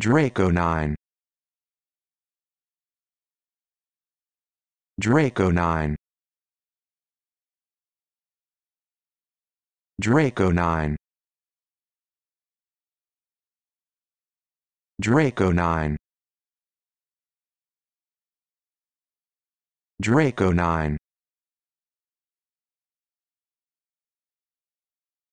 Draco 9 Draco 9 Draco 9 Draco 9 Draco 9